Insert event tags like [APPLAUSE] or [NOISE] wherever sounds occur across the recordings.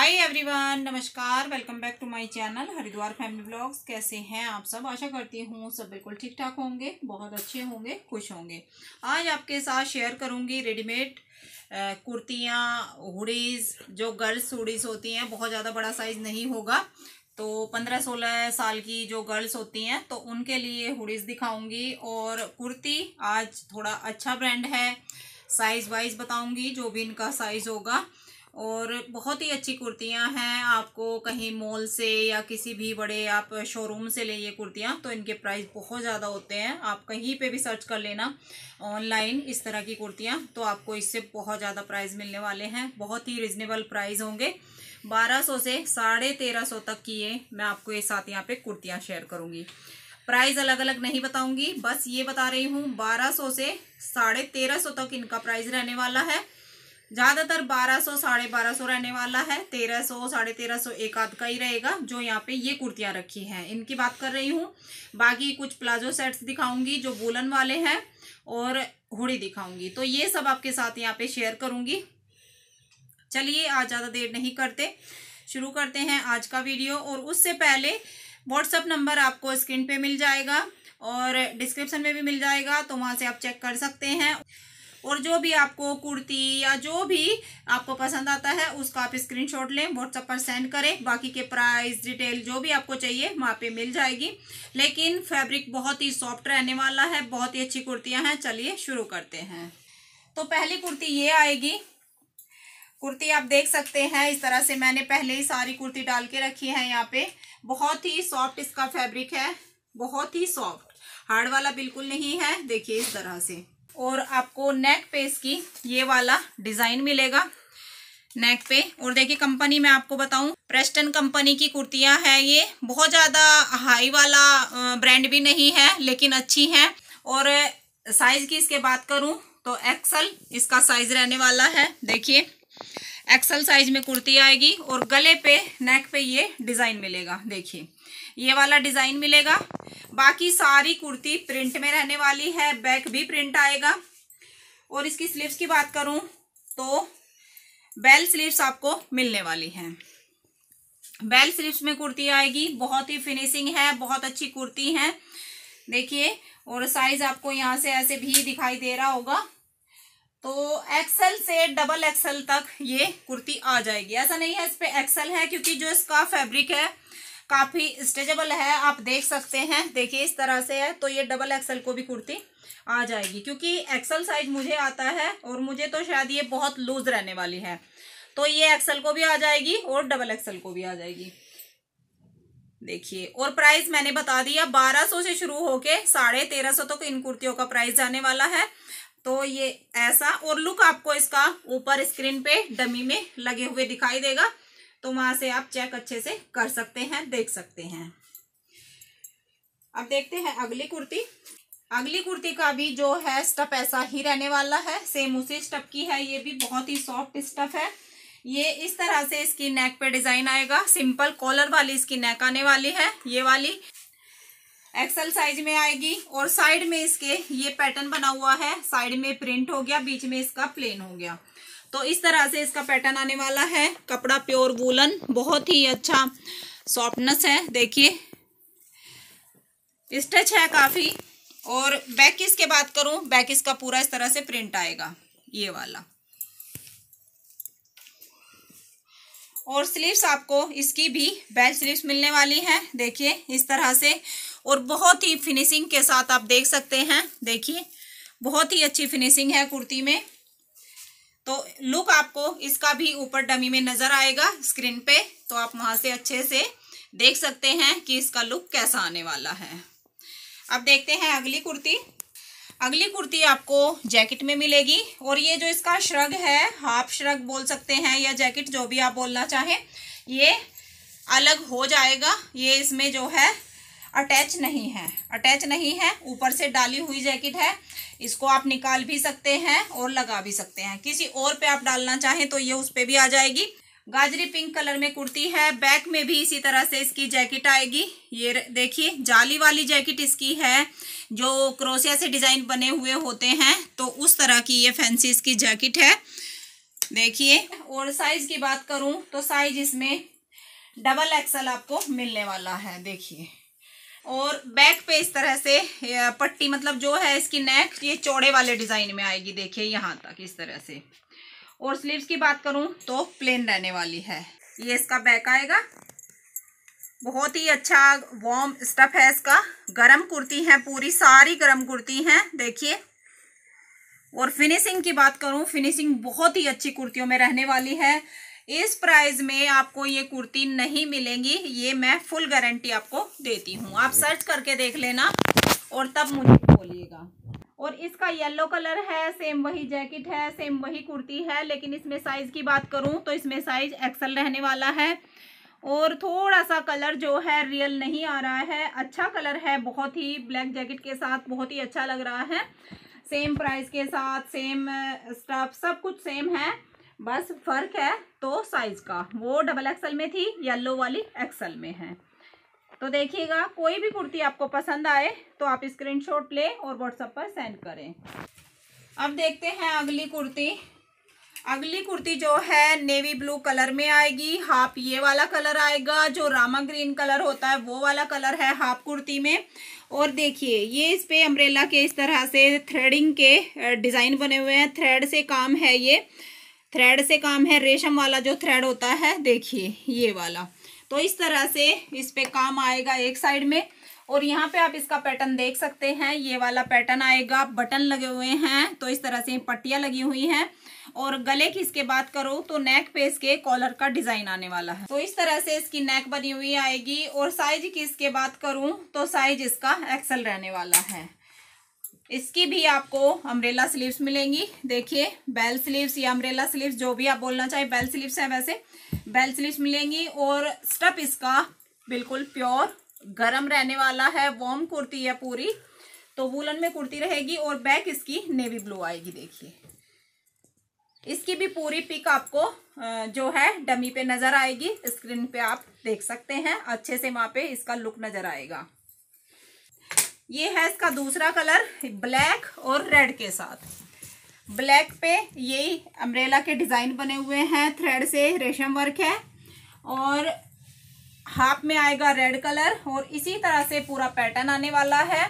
हाय everyone नमस्कार welcome back to my channel Haridwar family vlogs कैसे हैं आप सब आशा करती हूँ सब बिल्कुल ठीक ठाक होंगे बहुत अच्छे होंगे खुश होंगे आज आपके साथ शेयर करूँगी रेडीमेड कुर्तियाँ हुडीज़ जो गर्ल्स हुडीज़ होती हैं बहुत ज़्यादा बड़ा साइज़ नहीं होगा तो पंद्रह सोलह साल की जो गर्ल्स होती हैं तो उनके लिए हुडीज़ दिखाऊँगी और कुर्ती आज थोड़ा अच्छा ब्रांड है साइज़ वाइज बताऊँगी जो भी इनका साइज़ होगा और बहुत ही अच्छी कुर्तियां हैं आपको कहीं मॉल से या किसी भी बड़े आप शोरूम से ले ये कुर्तियां तो इनके प्राइस बहुत ज़्यादा होते हैं आप कहीं पे भी सर्च कर लेना ऑनलाइन इस तरह की कुर्तियां तो आपको इससे बहुत ज़्यादा प्राइस मिलने वाले हैं बहुत ही रिजनेबल प्राइस होंगे बारह सौ से साढ़े तेरह सौ तक की ये मैं आपको ये साथ यहाँ पे कुर्तियाँ शेयर करूँगी प्राइस अलग अलग नहीं बताऊँगी बस ये बता रही हूँ बारह से साढ़े तेरह तक इनका प्राइस रहने वाला है ज़्यादातर 1200 साढ़े बारह सौ रहने वाला है 1300 साढ़े तेरह सौ एक आध का ही रहेगा जो यहाँ पे ये कुर्तियां रखी हैं इनकी बात कर रही हूँ बाकी कुछ प्लाजो सेट्स दिखाऊंगी जो बुलन वाले हैं और हुड़ी दिखाऊंगी तो ये सब आपके साथ यहाँ पे शेयर करूंगी चलिए आज ज़्यादा देर नहीं करते शुरू करते हैं आज का वीडियो और उससे पहले व्हाट्सअप नंबर आपको स्क्रीन पे मिल जाएगा और डिस्क्रिप्शन में भी मिल जाएगा तो वहां से आप चेक कर सकते हैं और जो भी आपको कुर्ती या जो भी आपको पसंद आता है उसका आप स्क्रीनशॉट लें व्हाट्सअप पर सेंड करें बाकी के प्राइस डिटेल जो भी आपको चाहिए वहाँ पे मिल जाएगी लेकिन फैब्रिक बहुत ही सॉफ्ट रहने वाला है बहुत ही अच्छी कुर्तियाँ हैं चलिए शुरू करते हैं तो पहली कुर्ती ये आएगी कुर्ती आप देख सकते हैं इस तरह से मैंने पहले ही सारी कुर्ती डाल के रखी है यहाँ पे बहुत ही सॉफ्ट इसका फैब्रिक है बहुत ही सॉफ्ट हार्ड वाला बिल्कुल नहीं है देखिए इस तरह से और आपको नेक पे इसकी ये वाला डिज़ाइन मिलेगा नेक पे और देखिए कंपनी में आपको बताऊं प्रेस्टन कंपनी की कुर्तियां है ये बहुत ज़्यादा हाई वाला ब्रांड भी नहीं है लेकिन अच्छी है और साइज़ की इसके बात करूं तो एक्सल इसका साइज़ रहने वाला है देखिए एक्सल साइज में कुर्ती आएगी और गले पे नेक पे ये डिज़ाइन मिलेगा देखिए ये वाला डिज़ाइन मिलेगा बाकी सारी कुर्ती प्रिंट में रहने वाली है बैक भी प्रिंट आएगा और इसकी स्लीव्स की बात करूं तो बेल स्लीव्स आपको मिलने वाली हैं बेल स्लीव्स में कुर्ती आएगी बहुत ही फिनिशिंग है बहुत अच्छी कुर्ती है देखिए और साइज आपको यहाँ से ऐसे भी दिखाई दे रहा होगा तो एक्सल से डबल एक्सल तक ये कुर्ती आ जाएगी ऐसा नहीं है इस पर एक्सल है क्योंकि जो इसका फैब्रिक है काफ़ी स्ट्रेचेबल है आप देख सकते हैं देखिए इस तरह से है तो ये डबल एक्सल को भी कुर्ती आ जाएगी क्योंकि एक्सल साइज मुझे आता है और मुझे तो शायद ये बहुत लूज रहने वाली है तो ये एक्सल को भी आ जाएगी और डबल एक्सल को भी आ जाएगी देखिए और प्राइस मैंने बता दिया 1200 से शुरू होके साढ़े तेरह सौ तक इन कुर्तियों का प्राइस जाने वाला है तो ये ऐसा और लुक आपको इसका ऊपर स्क्रीन पे डमी में लगे हुए दिखाई देगा तो वहां से आप चेक अच्छे से कर सकते हैं देख सकते हैं अब देखते हैं अगली कुर्ती अगली कुर्ती का भी जो है स्टफ ऐसा ही रहने वाला है सेम उसी स्टफ की है ये भी बहुत ही सॉफ्ट स्टफ है ये इस तरह से इसकी नेक पे डिजाइन आएगा सिंपल कॉलर वाली इसकी नेक आने वाली है ये वाली एक्सल साइज में आएगी और साइड में इसके ये पैटर्न बना हुआ है साइड में प्रिंट हो गया बीच में इसका प्लेन हो गया तो इस तरह से इसका पैटर्न आने वाला है कपड़ा प्योर वूलन बहुत ही अच्छा सॉफ्टनेस है देखिए स्ट्रेच है काफ़ी और बैक किस के बात करूं बैक किस का पूरा इस तरह से प्रिंट आएगा ये वाला और स्लीव्स आपको इसकी भी बैच स्लीव्स मिलने वाली है देखिए इस तरह से और बहुत ही फिनिशिंग के साथ आप देख सकते हैं देखिए बहुत ही अच्छी फिनिशिंग है कुर्ती में तो लुक आपको इसका भी ऊपर डमी में नजर आएगा स्क्रीन पे तो आप वहां से अच्छे से देख सकते हैं कि इसका लुक कैसा आने वाला है अब देखते हैं अगली कुर्ती अगली कुर्ती आपको जैकेट में मिलेगी और ये जो इसका श्रग है हाफ श्रग बोल सकते हैं या जैकेट जो भी आप बोलना चाहें ये अलग हो जाएगा ये इसमें जो है अटैच नहीं है अटैच नहीं है ऊपर से डाली हुई जैकेट है इसको आप निकाल भी सकते हैं और लगा भी सकते हैं किसी और पे आप डालना चाहें तो ये उस पर भी आ जाएगी गाजरी पिंक कलर में कुर्ती है बैक में भी इसी तरह से इसकी जैकेट आएगी ये देखिए जाली वाली जैकेट इसकी है जो क्रोसिया से डिज़ाइन बने हुए होते हैं तो उस तरह की ये फैंसी इसकी जैकेट है देखिए और साइज़ की बात करूं तो साइज़ इसमें डबल एक्सल आपको मिलने वाला है देखिए और बैक पे इस तरह से पट्टी मतलब जो है इसकी नेक ये चौड़े वाले डिज़ाइन में आएगी देखिए यहाँ तक इस तरह से और स्लीव्स की बात करूं तो प्लेन रहने वाली है ये इसका बैक आएगा बहुत ही अच्छा वार्म स्टफ है इसका गरम कुर्ती है पूरी सारी गरम कुर्ती है देखिए और फिनिशिंग की बात करूं फिनिशिंग बहुत ही अच्छी कुर्तियों में रहने वाली है इस प्राइस में आपको ये कुर्ती नहीं मिलेंगी ये मैं फुल गारंटी आपको देती हूँ आप सर्च करके देख लेना और तब मुझे बोलिएगा और इसका येलो कलर है सेम वही जैकेट है सेम वही कुर्ती है लेकिन इसमें साइज़ की बात करूं तो इसमें साइज़ एक्सल रहने वाला है और थोड़ा सा कलर जो है रियल नहीं आ रहा है अच्छा कलर है बहुत ही ब्लैक जैकेट के साथ बहुत ही अच्छा लग रहा है सेम प्राइस के साथ सेम स्टफ uh, सब कुछ सेम है बस फर्क है तो साइज का वो डबल एक्सल में थी येलो वाली एक्सल में है तो देखिएगा कोई भी कुर्ती आपको पसंद आए तो आप स्क्रीनशॉट ले और व्हाट्सएप पर सेंड करें अब देखते हैं अगली कुर्ती अगली कुर्ती जो है नेवी ब्लू कलर में आएगी हाफ ये वाला कलर आएगा जो रामा ग्रीन कलर होता है वो वाला कलर है हाफ कुर्ती में और देखिए ये इस पे अम्ब्रेला के इस तरह से थ्रेडिंग के डिज़ाइन बने हुए हैं थ्रेड से काम है ये थ्रेड से काम है रेशम वाला जो थ्रेड होता है देखिए ये वाला तो इस तरह से इस पे काम आएगा एक साइड में और यहाँ पे आप इसका पैटर्न देख सकते हैं ये वाला पैटर्न आएगा बटन लगे हुए हैं तो इस तरह से पट्टियाँ लगी हुई हैं और गले की इसके बात करो तो नेक पे इसके कॉलर का डिजाइन आने वाला है तो इस तरह से इसकी नेक बनी हुई आएगी और साइज की इसके बात करूं तो साइज इसका एक्सल रहने वाला है इसकी भी आपको अम्ब्रेला स्लीव्स मिलेंगी देखिए बेल स्लीव्स या अम्ब्रेला स्लीव्स जो भी आप बोलना चाहिए बेल स्लीव्स है वैसे बेल स्लीव्स मिलेंगी और स्टप इसका बिल्कुल प्योर गर्म रहने वाला है वॉर्म कुर्ती है पूरी तो वूलन में कुर्ती रहेगी और बैक इसकी नेवी ब्लू आएगी देखिए इसकी भी पूरी पिक आपको जो है डमी पे नज़र आएगी स्क्रीन पे आप देख सकते हैं अच्छे से वहां पे इसका लुक नज़र आएगा ये है इसका दूसरा कलर ब्लैक और रेड के साथ ब्लैक पे यही अम्ब्रेला के डिज़ाइन बने हुए हैं थ्रेड से रेशम वर्क है और हाफ में आएगा रेड कलर और इसी तरह से पूरा पैटर्न आने वाला है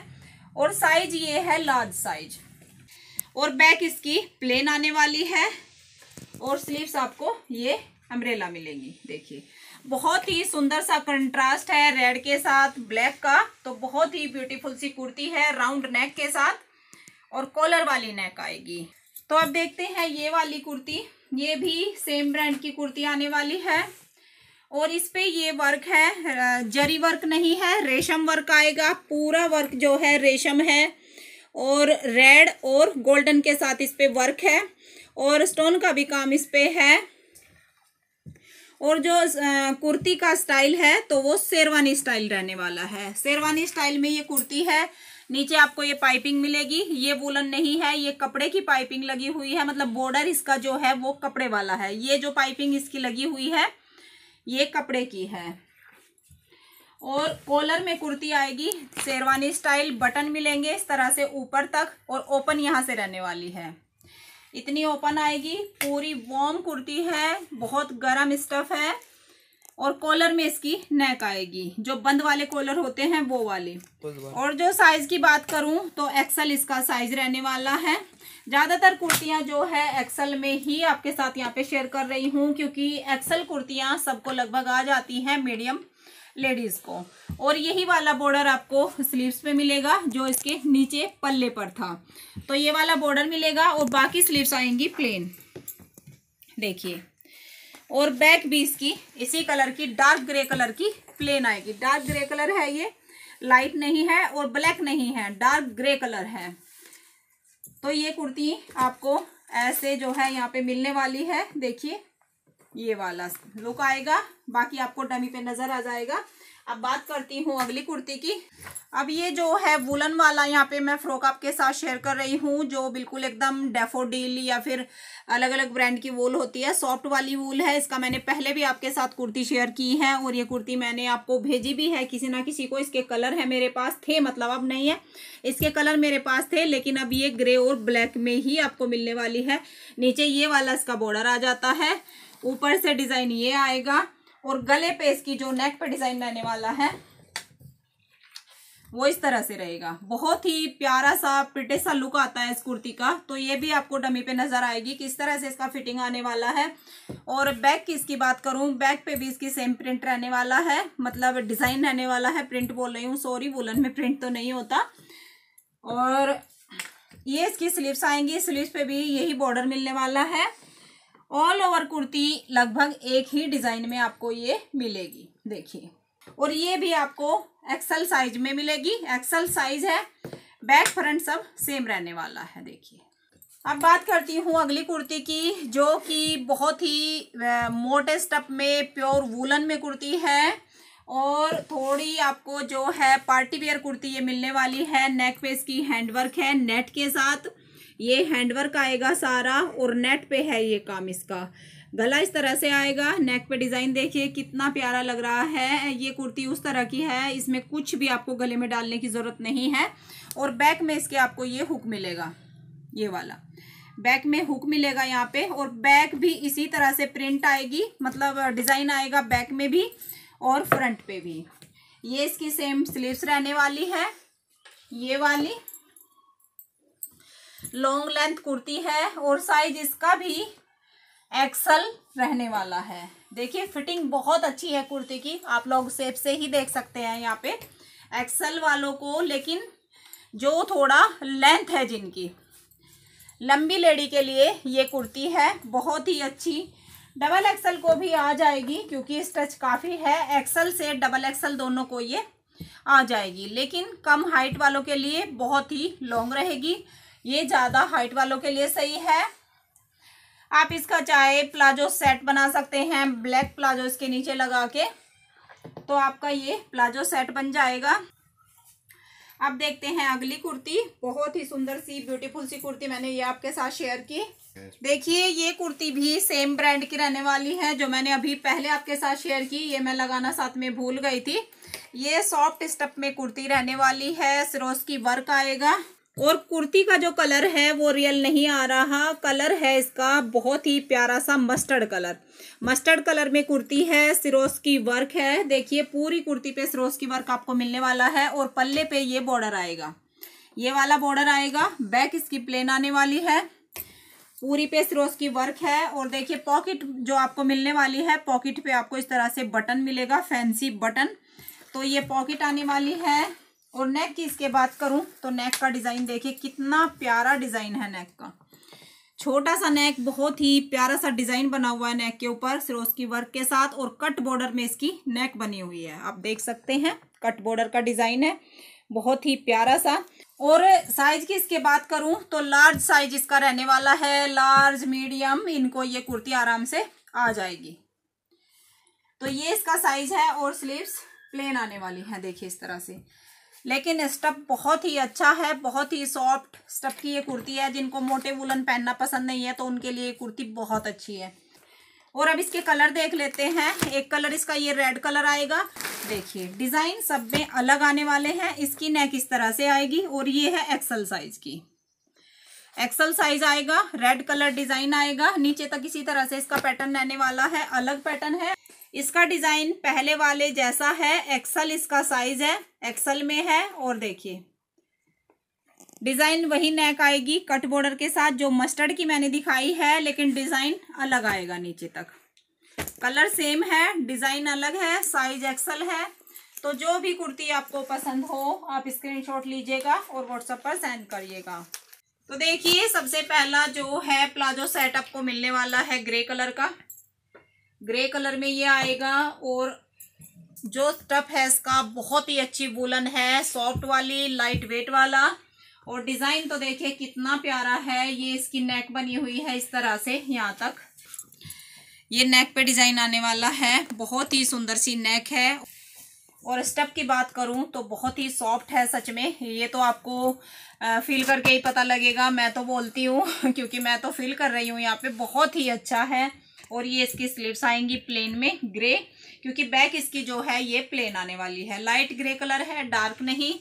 और साइज ये है लार्ज साइज और बैक इसकी प्लेन आने वाली है और स्लीव्स आपको ये अम्ब्रेला मिलेगी देखिए बहुत ही सुंदर सा कंट्रास्ट है रेड के साथ ब्लैक का तो बहुत ही ब्यूटीफुल सी कुर्ती है राउंड नेक के साथ और कॉलर वाली नेक आएगी तो अब देखते हैं ये वाली कुर्ती ये भी सेम ब्रांड की कुर्ती आने वाली है और इस पे ये वर्क है जरी वर्क नहीं है रेशम वर्क आएगा पूरा वर्क जो है रेशम है और रेड और गोल्डन के साथ इस पे वर्क है और स्टोन का भी काम इस पे है और जो कुर्ती का स्टाइल है तो वो शेरवानी स्टाइल रहने वाला है शेरवानी स्टाइल में ये कुर्ती है नीचे आपको ये पाइपिंग मिलेगी ये वुलन नहीं है ये कपड़े की पाइपिंग लगी हुई है मतलब बॉर्डर इसका जो है वो कपड़े वाला है ये जो पाइपिंग इसकी लगी हुई है ये कपड़े की है और कॉलर में कुर्ती आएगी शेरवानी स्टाइल बटन मिलेंगे इस तरह से ऊपर तक और ओपन यहाँ से रहने वाली है इतनी ओपन आएगी पूरी वॉर्म कुर्ती है बहुत गर्म स्टफ है और कॉलर में इसकी नेक आएगी जो बंद वाले कॉलर होते हैं वो वाले और जो साइज की बात करूं तो एक्सल इसका साइज रहने वाला है ज़्यादातर कुर्तियां जो है एक्सल में ही आपके साथ यहाँ पे शेयर कर रही हूँ क्योंकि एक्सल कुर्तियां सबको लगभग आ जाती हैं मीडियम लेडीज को और यही वाला बॉर्डर आपको स्लीव्स पे मिलेगा जो इसके नीचे पल्ले पर था तो ये वाला बॉर्डर मिलेगा और बाकी स्लीव्स आएंगी प्लेन देखिए और बैक भी इसकी इसी कलर की डार्क ग्रे कलर की प्लेन आएगी डार्क ग्रे कलर है ये लाइट नहीं है और ब्लैक नहीं है डार्क ग्रे कलर है तो ये कुर्ती आपको ऐसे जो है यहाँ पे मिलने वाली है देखिए ये वाला लुक आएगा बाकी आपको डमी पे नजर आ जाएगा अब बात करती हूँ अगली कुर्ती की अब ये जो है वुलन वाला यहाँ पे मैं फ्रॉक आपके साथ शेयर कर रही हूँ जो बिल्कुल एकदम डेफोडील या फिर अलग अलग ब्रांड की वूल होती है सॉफ्ट वाली वूल है इसका मैंने पहले भी आपके साथ कुर्ती शेयर की है और ये कुर्ती मैंने आपको भेजी भी है किसी ना किसी को इसके कलर है मेरे पास थे मतलब अब नहीं है इसके कलर मेरे पास थे लेकिन अब ये ग्रे और ब्लैक में ही आपको मिलने वाली है नीचे ये वाला इसका बॉर्डर आ जाता है ऊपर से डिजाइन ये आएगा और गले पे इसकी जो नेक पे डिजाइन रहने वाला है वो इस तरह से रहेगा बहुत ही प्यारा सा पिटे सा लुक आता है इस कुर्ती का तो ये भी आपको डमी पे नजर आएगी किस तरह से इसका फिटिंग आने वाला है और बैक की इसकी बात करूं बैक पे भी इसकी सेम प्रिंट रहने वाला है मतलब डिजाइन रहने वाला है प्रिंट बोल रही हूँ सॉरी वुलन में प्रिंट तो नहीं होता और ये इसकी स्लीव्स आएंगी स्लीव पे भी यही बॉर्डर मिलने वाला है ऑल ओवर कुर्ती लगभग एक ही डिज़ाइन में आपको ये मिलेगी देखिए और ये भी आपको एक्सल साइज में मिलेगी एक्सल साइज है बैक फ्रंट सब सेम रहने वाला है देखिए अब बात करती हूँ अगली कुर्ती की जो कि बहुत ही मोटे स्टप में प्योर वूलन में कुर्ती है और थोड़ी आपको जो है पार्टी वेयर कुर्ती ये मिलने वाली है नेक पे इसकी हैंडवर्क है नेट के साथ ये हैंडवर्क आएगा सारा और नेट पे है ये काम इसका गला इस तरह से आएगा नेक पे डिज़ाइन देखिए कितना प्यारा लग रहा है ये कुर्ती उस तरह की है इसमें कुछ भी आपको गले में डालने की ज़रूरत नहीं है और बैक में इसके आपको ये हुक मिलेगा ये वाला बैक में हुक मिलेगा यहाँ पे और बैक भी इसी तरह से प्रिंट आएगी मतलब डिज़ाइन आएगा बैक में भी और फ्रंट पे भी ये इसकी सेम स्लीव्स रहने वाली है ये वाली लॉन्ग लेंथ कुर्ती है और साइज इसका भी एक्सल रहने वाला है देखिए फिटिंग बहुत अच्छी है कुर्ती की आप लोग सेप से ही देख सकते हैं यहाँ पे एक्सल वालों को लेकिन जो थोड़ा लेंथ है जिनकी लंबी लेडी के लिए ये कुर्ती है बहुत ही अच्छी डबल एक्सल को भी आ जाएगी क्योंकि स्ट्रेच काफ़ी है एक्सल से डबल एक्सल दोनों को ये आ जाएगी लेकिन कम हाइट वालों के लिए बहुत ही लॉन्ग रहेगी ये ज़्यादा हाइट वालों के लिए सही है आप इसका चाहे प्लाजो सेट बना सकते हैं ब्लैक प्लाजो इसके नीचे लगा के तो आपका ये प्लाजो सेट बन जाएगा अब देखते हैं अगली कुर्ती बहुत ही सुंदर सी ब्यूटीफुल सी कुर्ती मैंने ये आपके साथ शेयर की देखिए ये कुर्ती भी सेम ब्रांड की रहने वाली है जो मैंने अभी पहले आपके साथ शेयर की ये मैं लगाना साथ में भूल गई थी ये सॉफ्ट स्टप में कुर्ती रहने वाली है सिरोस की वर्क आएगा और कुर्ती का जो कलर है वो रियल नहीं आ रहा कलर है इसका बहुत ही प्यारा सा मस्टर्ड कलर मस्टर्ड कलर में कुर्ती है सिरोस की वर्क है देखिए पूरी कुर्ती पे सिरोस की वर्क आपको मिलने वाला है और पल्ले पे ये बॉर्डर आएगा ये वाला बॉर्डर आएगा बैक इसकी प्लेन आने वाली है पूरी पे सिरोस की वर्क है और देखिए पॉकेट जो आपको मिलने वाली है पॉकेट पे आपको इस तरह से बटन मिलेगा फैंसी बटन तो ये पॉकेट आने वाली है और नेक की इसके बात करूं तो नेक का डिज़ाइन देखिए कितना प्यारा डिज़ाइन है नेक का छोटा सा नेक बहुत ही प्यारा सा डिज़ाइन बना हुआ है नेक के ऊपर सिरोज की वर्क के साथ और कट बॉर्डर में इसकी नेक बनी हुई है आप देख सकते हैं कट बॉर्डर का डिज़ाइन है बहुत ही प्यारा सा और साइज की इसके बात करूं तो लार्ज साइज इसका रहने वाला है लार्ज मीडियम इनको ये कुर्ती आराम से आ जाएगी तो ये इसका साइज है और स्लीव्स प्लेन आने वाली है देखिए इस तरह से लेकिन स्टफ बहुत ही अच्छा है बहुत ही सॉफ्ट स्टफ की ये कुर्ती है जिनको मोटे वुलन पहनना पसंद नहीं है तो उनके लिए ये कुर्ती बहुत अच्छी है और अब इसके कलर देख लेते हैं एक कलर इसका ये रेड कलर आएगा देखिए डिज़ाइन सब में अलग आने वाले हैं इसकी नेक इस तरह से आएगी और ये है एक्सल साइज की एक्सल साइज आएगा रेड कलर डिज़ाइन आएगा नीचे तक इसी तरह से इसका पैटर्न रहने वाला है अलग पैटर्न है इसका डिजाइन पहले वाले जैसा है एक्सल इसका साइज है एक्सल में है और देखिए डिजाइन वही नेक आएगी कट बॉर्डर के साथ जो मस्टर्ड की मैंने दिखाई है लेकिन डिजाइन अलग आएगा नीचे तक कलर सेम है डिजाइन अलग है साइज एक्सल है तो जो भी कुर्ती आपको पसंद हो आप स्क्रीनशॉट लीजिएगा और व्हाट्सएप पर सेंड करिएगा तो देखिए सबसे पहला जो है प्लाजो सेट आपको मिलने वाला है ग्रे कलर का ग्रे कलर में ये आएगा और जो स्टफ है इसका बहुत ही अच्छी वुलन है सॉफ्ट वाली लाइट वेट वाला और डिज़ाइन तो देखिए कितना प्यारा है ये इसकी नेक बनी हुई है इस तरह से यहाँ तक ये नेक पे डिज़ाइन आने वाला है बहुत ही सुंदर सी नेक है और स्टफ की बात करूं तो बहुत ही सॉफ्ट है सच में ये तो आपको फील करके ही पता लगेगा मैं तो बोलती हूँ [LAUGHS] क्योंकि मैं तो फील कर रही हूँ यहाँ पे बहुत ही अच्छा है और ये इसकी स्लीव्स आएंगी प्लेन में ग्रे क्योंकि बैक इसकी जो है ये प्लेन आने वाली है लाइट ग्रे कलर है डार्क नहीं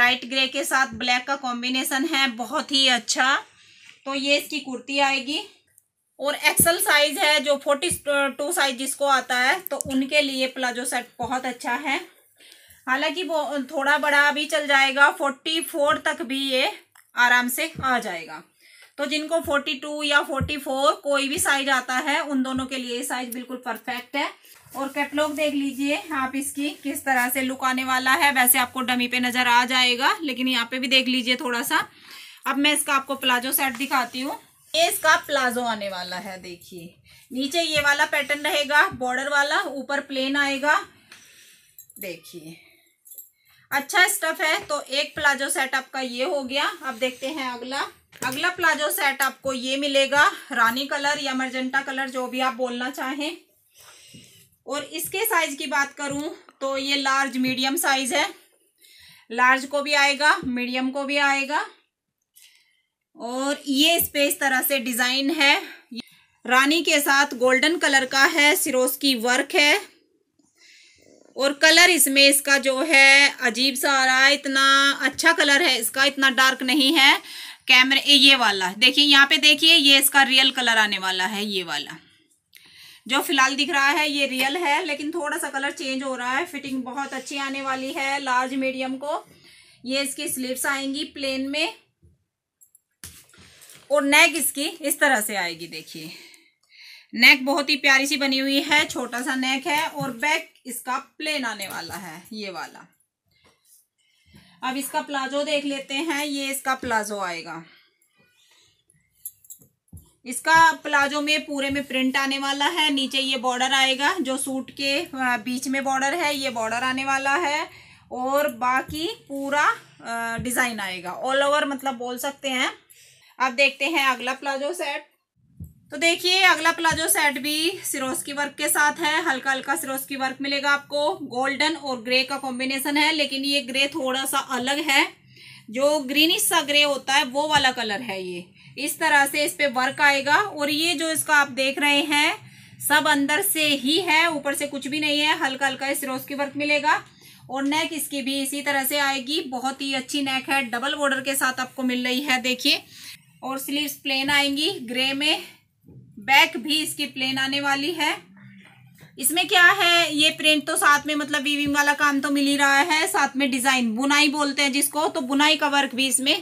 लाइट ग्रे के साथ ब्लैक का कॉम्बिनेशन है बहुत ही अच्छा तो ये इसकी कुर्ती आएगी और एक्सल साइज है जो फोर्टी टू साइज जिसको आता है तो उनके लिए प्लाजो सेट बहुत अच्छा है हालांकि वो थोड़ा बड़ा भी चल जाएगा फोर्टी फोर तक भी ये आराम से आ जाएगा तो जिनको 42 या 44 कोई भी साइज आता है उन दोनों के लिए साइज बिल्कुल परफेक्ट है और कैटलॉग देख लीजिए आप इसकी किस तरह से लुक आने वाला है वैसे आपको डमी पे नजर आ जाएगा लेकिन यहाँ पे भी देख लीजिए थोड़ा सा अब मैं इसका आपको प्लाजो सेट दिखाती हूँ ये इसका प्लाजो आने वाला है देखिए नीचे ये वाला पैटर्न रहेगा बॉर्डर वाला ऊपर प्लेन आएगा देखिए अच्छा स्टफ है तो एक प्लाजो सेट आपका ये हो गया अब देखते हैं अगला अगला प्लाजो सेट आपको ये मिलेगा रानी कलर या मर्जेंटा कलर जो भी आप बोलना चाहें और इसके साइज की बात करूं तो ये लार्ज मीडियम साइज है लार्ज को भी आएगा मीडियम को भी आएगा और ये इस पे इस तरह से डिजाइन है रानी के साथ गोल्डन कलर का है सिरोस की वर्क है और कलर इसमें इसका जो है अजीब सा आ रहा है इतना अच्छा कलर है इसका इतना डार्क नहीं है कैमरे ये वाला देखिए यहाँ पे देखिए ये इसका रियल कलर आने वाला है ये वाला जो फिलहाल दिख रहा है ये रियल है लेकिन थोड़ा सा कलर चेंज हो रहा है फिटिंग बहुत अच्छी आने वाली है लार्ज मीडियम को ये इसकी स्लीव्स आएंगी प्लेन में और नेक इसकी इस तरह से आएगी देखिए नेक बहुत ही प्यारी सी बनी हुई है छोटा सा नेक है और बैक इसका प्लेन आने वाला है ये वाला अब इसका प्लाजो देख लेते हैं ये इसका प्लाजो आएगा इसका प्लाजो में पूरे में प्रिंट आने वाला है नीचे ये बॉर्डर आएगा जो सूट के बीच में बॉर्डर है ये बॉर्डर आने वाला है और बाकी पूरा डिज़ाइन आएगा ऑल ओवर मतलब बोल सकते हैं अब देखते हैं अगला प्लाजो सेट तो देखिए अगला प्लाजो सेट भी सिरोस की वर्क के साथ है हल्का हल्का सिरोस की वर्क मिलेगा आपको गोल्डन और ग्रे का कॉम्बिनेशन है लेकिन ये ग्रे थोड़ा सा अलग है जो ग्रीनिश सा ग्रे होता है वो वाला कलर है ये इस तरह से इस पे वर्क आएगा और ये जो इसका आप देख रहे हैं सब अंदर से ही है ऊपर से कुछ भी नहीं है हल्का हल्का इस रोज की वर्क मिलेगा और नेक इसकी भी इसी तरह से आएगी बहुत ही अच्छी नेक है डबल बॉर्डर के साथ आपको मिल रही है देखिए और स्लीव्स प्लेन आएंगी ग्रे में बैक भी इसकी प्लेन आने वाली है इसमें क्या है ये प्रिंट तो साथ में मतलब वीविंग वाला काम तो मिल ही रहा है साथ में डिजाइन बुनाई बोलते हैं जिसको तो बुनाई का वर्क भी इसमें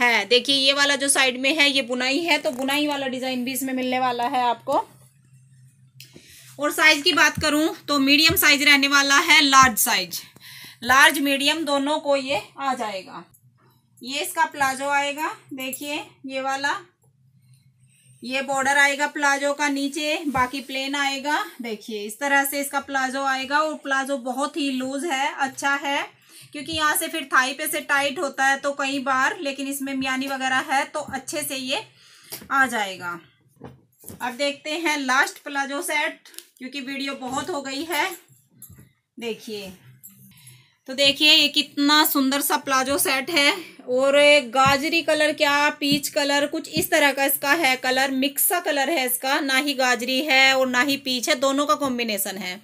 है देखिए ये वाला जो साइड में है ये बुनाई है तो बुनाई वाला डिजाइन भी इसमें मिलने वाला है आपको और साइज की बात करूं तो मीडियम साइज रहने वाला है लार्ज साइज लार्ज मीडियम दोनों को ये आ जाएगा ये इसका प्लाजो आएगा देखिए ये वाला ये बॉर्डर आएगा प्लाजो का नीचे बाकी प्लेन आएगा देखिए इस तरह से इसका प्लाजो आएगा और प्लाजो बहुत ही लूज है अच्छा है क्योंकि यहाँ से फिर थाई पे से टाइट होता है तो कई बार लेकिन इसमें मियानी वगैरह है तो अच्छे से ये आ जाएगा अब देखते हैं लास्ट प्लाजो सेट क्योंकि वीडियो बहुत हो गई है देखिए तो देखिए ये कितना सुंदर सा प्लाजो सेट है और गाजरी कलर क्या पीच कलर कुछ इस तरह का इसका है कलर मिक्स सा कलर है इसका ना ही गाजरी है और ना ही पीच है दोनों का कॉम्बिनेशन है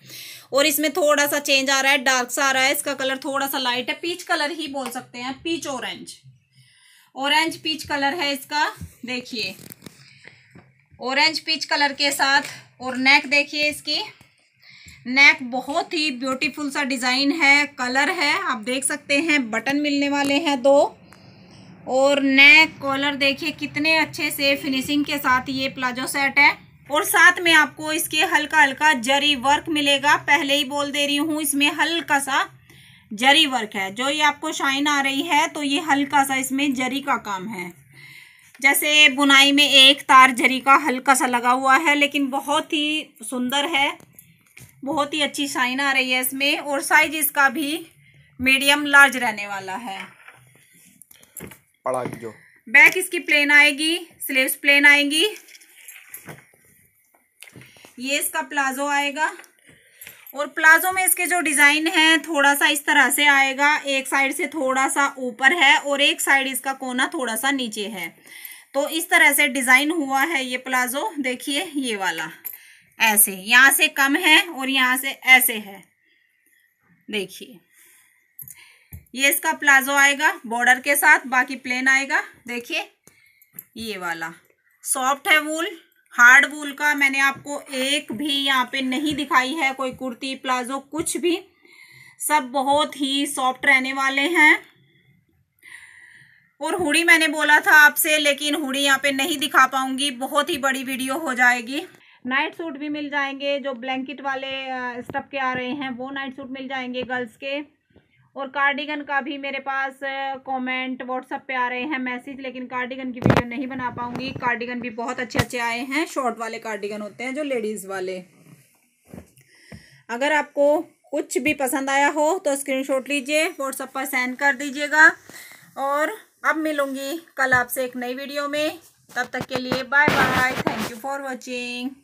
और इसमें थोड़ा सा चेंज आ रहा है डार्क सा आ रहा है इसका कलर थोड़ा सा लाइट है पीच कलर ही बोल सकते हैं peach orange orange peach colour है इसका देखिए ऑरेंज पीच कलर के साथ और नेक देखिए इसकी नेक बहुत ही ब्यूटीफुल सा डिज़ाइन है कलर है आप देख सकते हैं बटन मिलने वाले हैं दो और नेक कॉलर देखिए कितने अच्छे से फिनिशिंग के साथ ये प्लाजो सेट है और साथ में आपको इसके हल्का हल्का जरी वर्क मिलेगा पहले ही बोल दे रही हूँ इसमें हल्का सा जरी वर्क है जो ये आपको शाइन आ रही है तो ये हल्का सा इसमें जरी का काम है जैसे बुनाई में एक तार जरी का हल्का सा लगा हुआ है लेकिन बहुत ही सुंदर है बहुत ही अच्छी शाइन आ रही है इसमें और साइज इसका भी मीडियम लार्ज रहने वाला है जो बैक इसकी प्लेन आएगी स्लीव्स प्लेन आएंगी ये इसका प्लाजो आएगा और प्लाजो में इसके जो डिज़ाइन है थोड़ा सा इस तरह से आएगा एक साइड से थोड़ा सा ऊपर है और एक साइड इसका कोना थोड़ा सा नीचे है तो इस तरह से डिज़ाइन हुआ है ये प्लाजो देखिए ये वाला ऐसे यहाँ से कम है और यहाँ से ऐसे है देखिए ये इसका प्लाजो आएगा बॉर्डर के साथ बाकी प्लेन आएगा देखिए ये वाला सॉफ्ट है वूल हार्ड वूल का मैंने आपको एक भी यहाँ पे नहीं दिखाई है कोई कुर्ती प्लाजो कुछ भी सब बहुत ही सॉफ्ट रहने वाले हैं और हुडी मैंने बोला था आपसे लेकिन हुडी यहाँ पे नहीं दिखा पाऊंगी बहुत ही बड़ी वीडियो हो जाएगी नाइट सूट भी मिल जाएंगे जो ब्लैंकेट वाले स्टफ के आ रहे हैं वो नाइट सूट मिल जाएंगे गर्ल्स के और कार्डिगन का भी मेरे पास कमेंट व्हाट्सअप पे आ रहे हैं मैसेज लेकिन कार्डिगन की वीडियो नहीं बना पाऊंगी कार्डिगन भी बहुत अच्छे अच्छे आए हैं शॉर्ट वाले कार्डिगन होते हैं जो लेडीज़ वाले अगर आपको कुछ भी पसंद आया हो तो स्क्रीनशॉट लीजिए व्हाट्सअप पर सेंड कर दीजिएगा और अब मिलूंगी कल आपसे एक नई वीडियो में तब तक के लिए bye bye thank you for watching